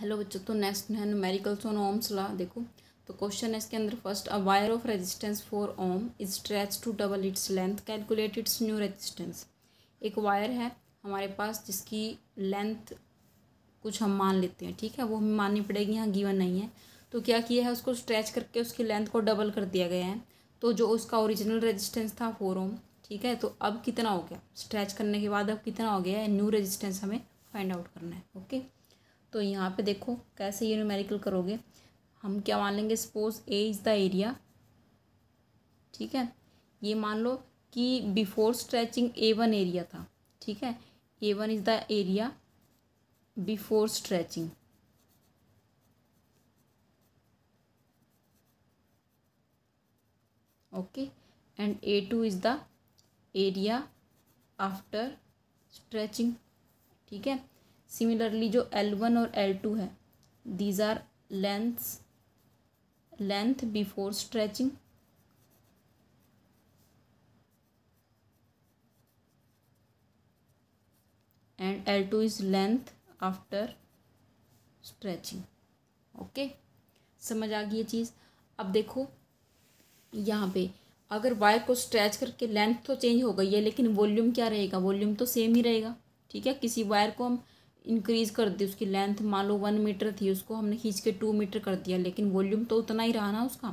hello बच्चों तो next है नोमेरिकल्स ऑन ओम्स ला देखो तो क्वेश्चन है इसके अंदर first a wire of resistance four ohm is stretch to double its length calculate its new resistance एक वायर है हमारे पास जिसकी लेंथ कुछ हम मान लेते हैं ठीक है वो हमें माननी पड़ेगी यहाँ गिवन नहीं है तो क्या किया है उसको स्ट्रेच करके उसकी लेंथ को डबल कर दिया गया है तो जो उसका ओरिजिनल रजिस्टेंस था फोर ओम ठीक है तो अब कितना हो गया स्ट्रैच करने के बाद अब कितना हो गया है न्यू रजिस्टेंस हमें फाइंड आउट करना है ओके तो यहाँ पे देखो कैसे ये न्यूमेरिकल करोगे हम क्या मान लेंगे suppose A is the area ठीक है ये मान लो कि बिफोर स्ट्रेचिंग ए वन एरिया था ठीक है A one is the area before stretching and A two is the area after stretching ठीक है सिमिलरली जो एल वन और एल टू है these are lengths length before stretching L L2 is length after stretching okay समझ आ गई ये चीज़ अब देखो यहाँ पे अगर वायर को स्ट्रेच करके लेंथ तो चेंज हो गई है लेकिन वॉल्यूम क्या रहेगा वॉल्यूम तो सेम ही रहेगा ठीक है किसी वायर को हम इंक्रीज़ कर दी उसकी लेंथ मान लो वन मीटर थी उसको हमने खींच के टू मीटर कर दिया लेकिन वॉल्यूम तो उतना ही रहा ना उसका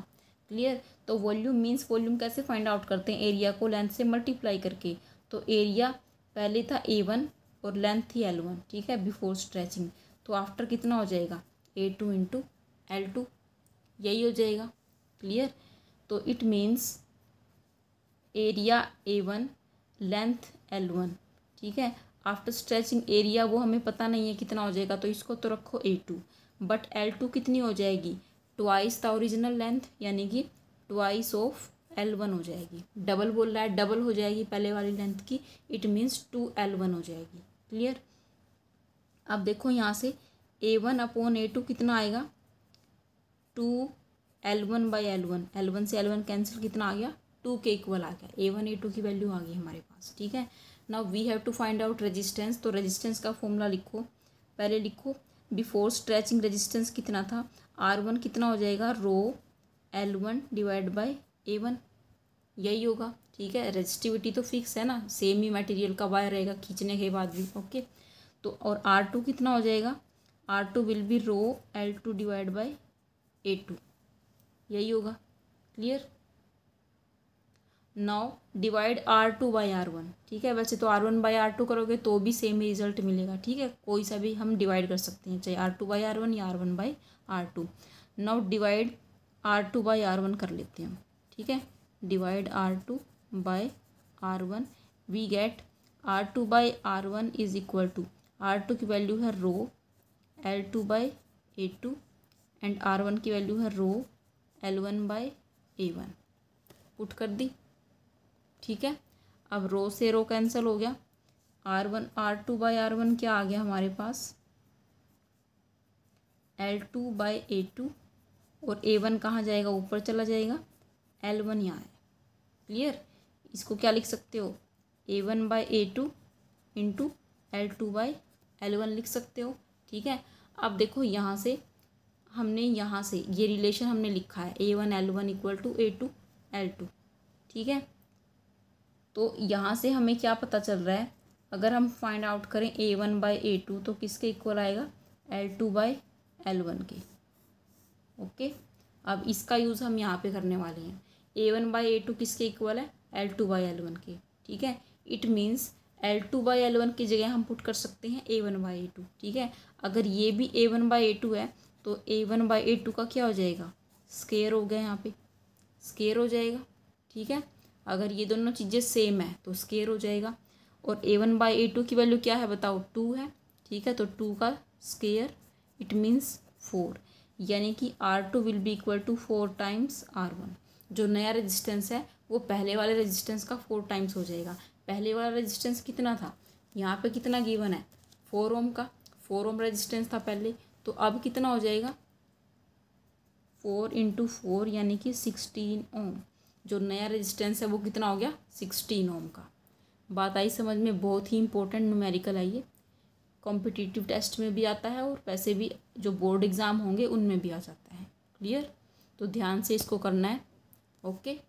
क्लियर तो वॉल्यूम मीन्स वॉल्यूम कैसे फाइंड आउट करते हैं एरिया को लेंथ से मल्टीप्लाई करके तो एरिया पहले था ए वन और लेंथ थी एल वन ठीक है बिफोर स्ट्रेचिंग तो आफ्टर कितना हो जाएगा A two into L two यही हो जाएगा क्लियर तो it means area A one length L one ठीक है आफ्टर स्ट्रेचिंग एरिया वो हमें पता नहीं है कितना हो जाएगा तो इसको तो रखो A two but L two कितनी हो जाएगी ट्वाइस द ओरिजिनल लेंथ यानी कि ट्वाइस ऑफ एल वन हो जाएगी डबल बोल रहा है डबल हो जाएगी पहले वाली लेंथ की it means two L one हो जाएगी क्लियर अब देखो यहाँ से A one upon A two कितना आएगा two L one by L one L one से एल वन कैंसिल कितना आ गया टू के इक्वल आ गया ए वन ए टू की वैल्यू आ गई हमारे पास ठीक है now we have to find out resistance तो रेजिस्टेंस का फॉर्मूला लिखो पहले लिखो बिफोर स्ट्रेचिंग रेजिस्टेंस कितना था आर वन कितना हो जाएगा rho L one divide by A one यही होगा ठीक है रेजिस्टिविटी तो फिक्स है ना सेम ही मटेरियल का वायर रहेगा खींचने के बाद भी ओके तो और आर टू कितना हो जाएगा R two will be rho L two divide by A two यही होगा clear now divide R two by R one ठीक है वैसे तो R one by R two करोगे तो भी सेम रिजल्ट मिलेगा ठीक है कोई सा भी हम डिवाइड कर सकते हैं चाहे R two by R one या R one by R two now divide R two by R one कर लेते हैं ठीक है divide R two by R one we get R two by R one is equal to R two की value है rho L two by A two and R one की value है rho L one by A one put कर दी ठीक है अब रो से रो कैंसिल हो गया R one R two by R one क्या आ गया हमारे पास L two by A two और ए वन कहाँ जाएगा ऊपर चला जाएगा एल वन यहाँ है क्लियर इसको क्या लिख सकते हो A one by A two into L two by L one लिख सकते हो ठीक है अब देखो यहाँ से हमने यहाँ से ये रिलेशन हमने लिखा है A one L one equal to A two L two ठीक है तो यहाँ से हमें क्या पता चल रहा है अगर हम फाइंड आउट करें A one by A two तो किसके इक्वल आएगा L two by L one के ओके अब इसका यूज़ हम यहाँ पे करने वाले हैं A one by A two किसके इक्वल है L two by L one के ठीक है it means L two by L one की जगह हम पुट कर सकते हैं A one by A two ठीक है अगर ये भी ए वन बाई ए टू है तो A one by A two का क्या हो जाएगा स्केयर हो गया यहाँ पे स्केयर हो जाएगा ठीक है अगर ये दोनों चीज़ें सेम है तो स्केयर हो जाएगा और A one by A two की वैल्यू क्या है बताओ टू है ठीक है तो टू का स्केयर इट मीन्स फोर यानी कि R two will be equal to four times R one जो नया रेजिस्टेंस है वो पहले वाले रेजिस्टेंस का फोर टाइम्स हो जाएगा पहले वाला रेजिस्टेंस कितना था यहाँ पे कितना गिवन है फोर ओम का फोर ओम रेजिस्टेंस था पहले तो अब कितना हो जाएगा फोर इंटू फोर यानी कि सिक्सटीन ओम जो नया रेजिस्टेंस है वो कितना हो गया सिक्सटीन ओम का बात आई समझ में बहुत ही इंपॉर्टेंट न्यूमेरिकल आई है कॉम्पिटिटिव टेस्ट में भी आता है और वैसे भी जो बोर्ड एग्ज़ाम होंगे उनमें भी आ जाता है क्लियर तो ध्यान से इसको करना है ओके